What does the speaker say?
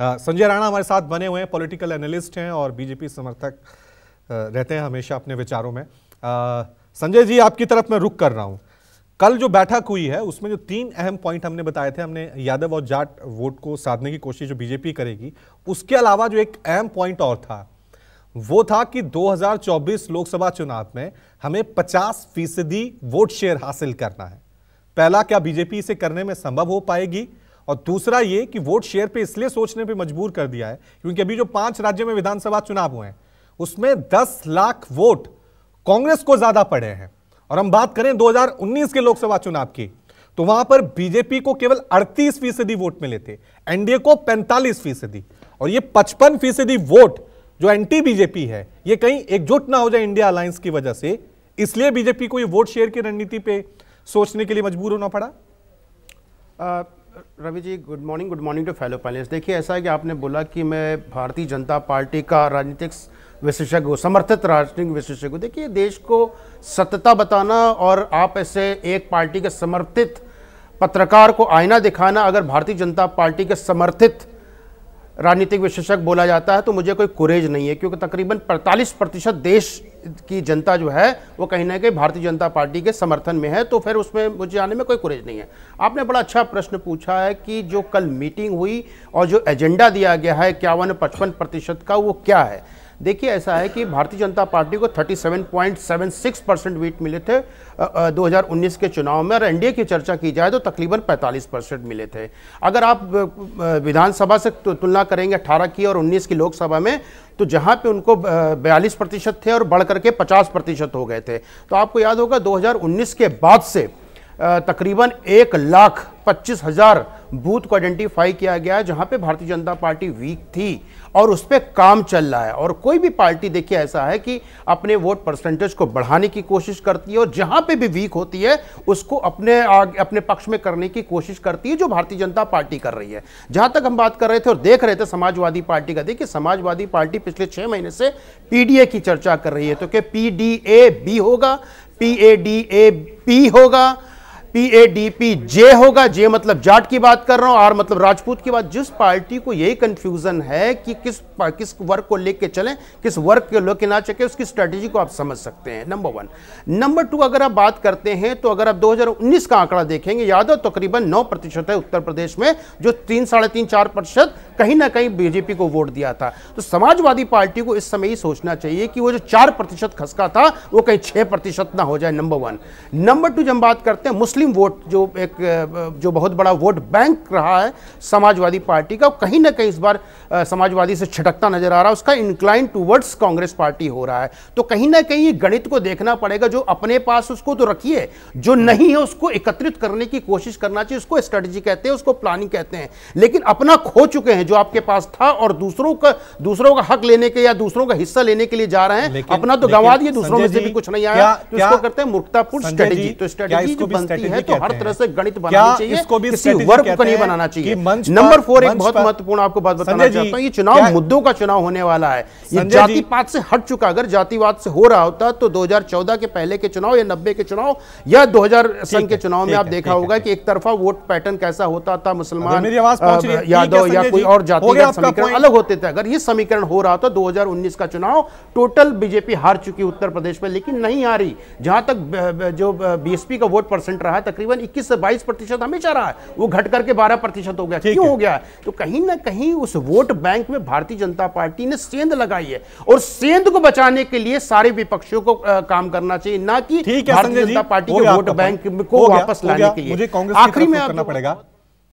हाँ, संजय राणा हमारे साथ बने हुए हैं पॉलिटिकल एनालिस्ट हैं और बीजेपी समर्थक रहते हैं हमेशा अपने विचारों में संजय जी आपकी तरफ मैं रुक कर रहा हूँ कल जो बैठक हुई है उसमें जो तीन अहम पॉइंट हमने बताए थे हमने यादव और जाट वोट को साधने की कोशिश जो बीजेपी करेगी उसके अलावा जो एक अहम पॉइंट और था वो था कि 2024 लोकसभा चुनाव में हमें 50 फीसदी वोट शेयर हासिल करना है पहला क्या बीजेपी इसे करने में संभव हो पाएगी और दूसरा ये कि वोट शेयर पे इसलिए सोचने पे मजबूर कर दिया है क्योंकि अभी जो पांच राज्य में विधानसभा चुनाव हुए हैं उसमें 10 लाख वोट कांग्रेस को ज्यादा पड़े हैं और हम बात करें 2019 के लोकसभा चुनाव की तो वहां पर बीजेपी को केवल अड़तीस फीसदी वोट मिले थे एनडीए को पैंतालीस फीसदी और ये पचपन फीसदी वोट जो एंटी बीजेपी है ये कहीं एकजुट ना हो जाए इंडिया अलायंस की वजह से इसलिए बीजेपी को ये वोट शेयर की रणनीति पे सोचने के लिए मजबूर होना पड़ा Ravi ji good morning good morning to fellow palace देखिए ऐसा है कि आपने बोला कि मैं भारतीय जनता पार्टी का राजनीतिक विशेषज्ञ हूँ समर्थित राजनीतिक विशेषज्ञ हूँ देखिए देश को सत्यता बताना और आप ऐसे एक पार्टी के समर्थित पत्रकार को आईना दिखाना अगर भारतीय जनता पार्टी के समर्थित राजनीतिक विशेषज्ञ बोला जाता है तो मुझे कोई कुरेज नहीं है क्योंकि तकरीबन 45 प्रतिशत देश की जनता जो है वो कहीं ना कहीं भारतीय जनता पार्टी के समर्थन में है तो फिर उसमें मुझे आने में कोई कुरेज नहीं है आपने बड़ा अच्छा प्रश्न पूछा है कि जो कल मीटिंग हुई और जो एजेंडा दिया गया है इक्यावन पचपन प्रतिशत का वो क्या है देखिए ऐसा है कि भारतीय जनता पार्टी को 37.76 परसेंट वीट मिले थे 2019 के चुनाव में और एनडीए की चर्चा की जाए तो तकरीबन 45 परसेंट मिले थे अगर आप विधानसभा से तुलना करेंगे 18 की और 19 की लोकसभा में तो जहां पे उनको बयालीस प्रतिशत थे और बढ़ करके पचास प्रतिशत हो गए थे तो आपको याद होगा 2019 के बाद से तकरीबन एक लाख पच्चीस हज़ार बूथ को आइडेंटिफाई किया गया है जहाँ पे भारतीय जनता पार्टी वीक थी और उस पर काम चल रहा है और कोई भी पार्टी देखिए ऐसा है कि अपने वोट परसेंटेज को बढ़ाने की कोशिश करती है और जहाँ पे भी वीक होती है उसको अपने आग, अपने पक्ष में करने की कोशिश करती है जो भारतीय जनता पार्टी कर रही है जहाँ तक हम बात कर रहे थे और देख रहे थे समाजवादी पार्टी का देखिए समाजवादी पार्टी पिछले छः महीने से पी की चर्चा कर रही है तो क्या पी बी होगा पी ए होगा P A D P J होगा जे मतलब जाट की बात कर रहा हूं और मतलब राजपूत की बात जिस पार्टी को यही कंफ्यूजन है कि किस किस वर्ग को लेकर चलें किस वर्ग को लेके ना चके उसकी स्ट्रेटेजी को आप समझ सकते हैं नंबर वन नंबर टू अगर आप बात करते हैं तो अगर आप 2019 का आंकड़ा देखेंगे यादव तो तकरीबन तो नौ प्रतिशत है उत्तर प्रदेश में जो तीन साढ़े तीन चार प्रतिशत कहीं ना कहीं बीजेपी को वोट दिया था तो समाजवादी पार्टी को इस समय ही सोचना चाहिए कि वो जो चार प्रतिशत खसका था वो कहीं छह प्रतिशत ना हो जाए नंबर वन नंबर टू जब बात करते हैं मुस्लिम मुस्लिम वोट जो एक जो बहुत बड़ा वोट बैंक रहा है समाजवादी पार्टी का कहीं ना कहीं इस बार समाजवादी से छिटकता नजर आ रहा है उसका इंक्लाइन टूवर्ड्स कांग्रेस पार्टी हो रहा है तो कहीं ना कहीं गणित को देखना पड़ेगा जो अपने पास उसको तो रखिए जो नहीं है उसको एकत्रित करने की कोशिश करना चाहिए उसको स्ट्रेटजी कहते हैं उसको प्लानिंग कहते हैं लेकिन अपना खो चुके हैं जो आपके पास था और दूसरों का दूसरों का हक लेने के या दूसरों का हिस्सा लेने के लिए जा रहे हैं अपना तो गंवा दिए दूसरों में से भी कुछ नहीं आया तो इसको करते हैं मूर्खतापूर्ण स्ट्रेटेजी तो स्ट्रेटेजी जो बनती है स्ट्रेटेजी है तो हर तरह से गणित बनाना चाहिए इसको भी किसी वर्ग को नहीं बनाना चाहिए नंबर फोर एक बहुत महत्वपूर्ण आपको बात बताना चाहता हूँ ये चुनाव मुद्दों का चुनाव होने वाला है ये जातिपात से हट चुका अगर जातिवाद से हो रहा होता तो 2014 के पहले के चुनाव या नब्बे के चुनाव या 2000 सन के चुनाव में आप देखा होगा कि एक तरफा वोट पैटर्न कैसा होता था मुसलमान यादव या कोई और जातिगत समीकरण अलग होते थे अगर ये समीकरण हो रहा था 2019 का चुनाव टोटल बीजेपी हार चुकी उत्तर प्रदेश में लेकिन नहीं आ रही जहां तक जो बीएसपी का वोट परसेंट रहा रहा है तकरीबन 21 से 22 प्रतिशत हमेशा रहा है वो घट करके 12 प्रतिशत हो गया क्यों हो गया है तो कहीं ना कहीं उस वोट बैंक में भारतीय जनता पार्टी ने सेंध लगाई है और सेंध को बचाने के लिए सारे विपक्षियों को काम करना चाहिए ना कि भारतीय जनता पार्टी के वोट बैंक को वापस लाने के लिए आखिरी में आपको पड़ेगा